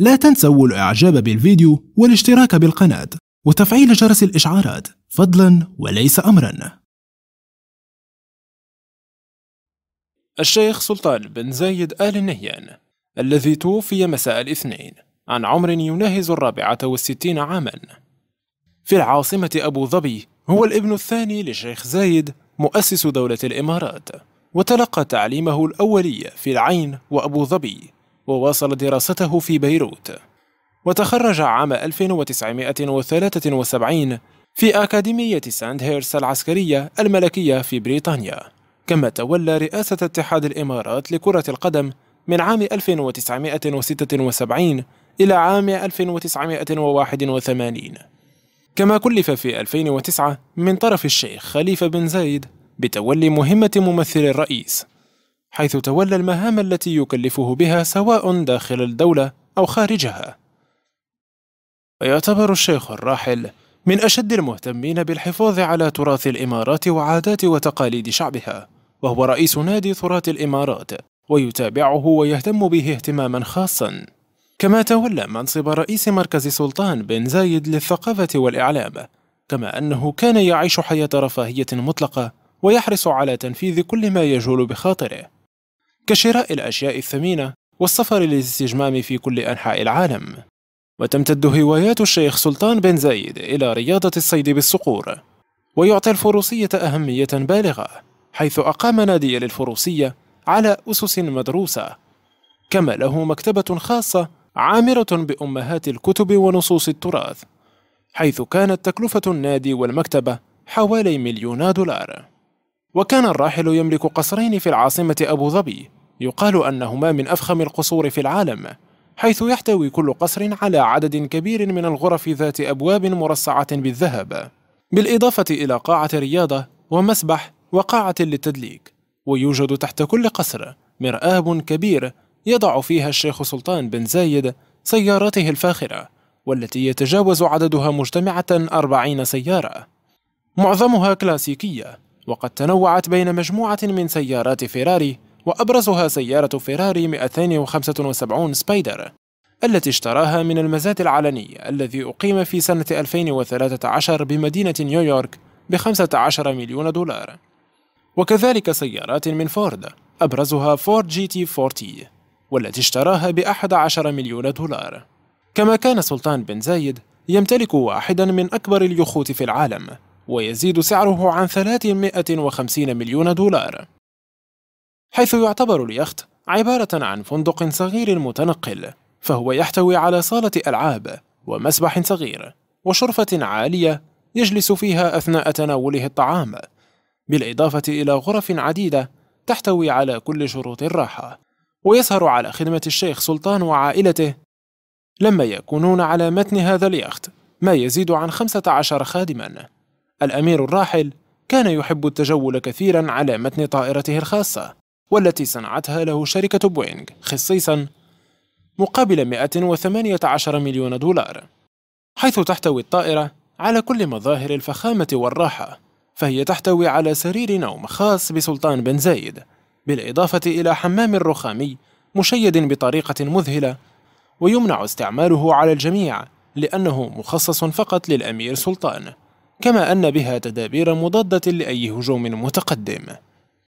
لا تنسوا الاعجاب بالفيديو والاشتراك بالقناة وتفعيل جرس الاشعارات فضلا وليس امرا الشيخ سلطان بن زايد آل نهيان الذي توفي مساء الاثنين عن عمر يناهز الرابعة والستين عاما في العاصمة أبو ظبي هو الابن الثاني للشيخ زايد مؤسس دولة الإمارات وتلقى تعليمه الأولي في العين وأبو ظبي وواصل دراسته في بيروت وتخرج عام 1973 في أكاديمية ساند هيرس العسكرية الملكية في بريطانيا كما تولى رئاسة اتحاد الإمارات لكرة القدم من عام 1976 إلى عام 1981 كما كلف في 2009 من طرف الشيخ خليفة بن زايد بتولي مهمة ممثل الرئيس حيث تولى المهام التي يكلفه بها سواء داخل الدولة أو خارجها. يعتبر الشيخ الراحل من أشد المهتمين بالحفاظ على تراث الإمارات وعادات وتقاليد شعبها، وهو رئيس نادي تراث الإمارات، ويتابعه ويهتم به اهتماما خاصا. كما تولى منصب رئيس مركز سلطان بن زايد للثقافة والإعلام، كما أنه كان يعيش حياة رفاهية مطلقة ويحرص على تنفيذ كل ما يجول بخاطره كشراء الأشياء الثمينة والسفر للاستجمام في كل أنحاء العالم وتمتد هوايات الشيخ سلطان بن زايد إلى رياضة الصيد بالصقور ويعطي الفروسية أهمية بالغة حيث أقام نادي للفروسية على أسس مدروسة كما له مكتبة خاصة عامرة بأمهات الكتب ونصوص التراث حيث كانت تكلفة النادي والمكتبة حوالي مليون دولار وكان الراحل يملك قصرين في العاصمة أبو ظبي يقال أنهما من أفخم القصور في العالم حيث يحتوي كل قصر على عدد كبير من الغرف ذات أبواب مرصعة بالذهب بالإضافة إلى قاعة رياضة ومسبح وقاعة للتدليك ويوجد تحت كل قصر مرآب كبير يضع فيها الشيخ سلطان بن زايد سيارته الفاخرة والتي يتجاوز عددها مجتمعة أربعين سيارة معظمها كلاسيكية وقد تنوعت بين مجموعة من سيارات فيراري وأبرزها سيارة فيراري 275 سبايدر التي اشتراها من المزاد العلني الذي أقيم في سنة 2013 بمدينة نيويورك ب 15 مليون دولار وكذلك سيارات من فورد أبرزها فورد جي تي 40 والتي اشتراها ب 11 مليون دولار كما كان سلطان بن زايد يمتلك واحدا من أكبر اليخوت في العالم ويزيد سعره عن 350 مليون دولار حيث يعتبر اليخت عبارة عن فندق صغير متنقل فهو يحتوي على صالة ألعاب ومسبح صغير وشرفة عالية يجلس فيها أثناء تناوله الطعام بالإضافة إلى غرف عديدة تحتوي على كل شروط الراحة ويسهر على خدمة الشيخ سلطان وعائلته لما يكونون على متن هذا اليخت ما يزيد عن 15 خادما الأمير الراحل كان يحب التجول كثيرا على متن طائرته الخاصة والتي صنعتها له شركة بوينغ خصيصا مقابل 118 مليون دولار حيث تحتوي الطائرة على كل مظاهر الفخامة والراحة فهي تحتوي على سرير نوم خاص بسلطان بن زايد بالإضافة إلى حمام رخامي مشيد بطريقة مذهلة ويمنع استعماله على الجميع لأنه مخصص فقط للأمير سلطان كما أن بها تدابير مضادة لأي هجوم متقدم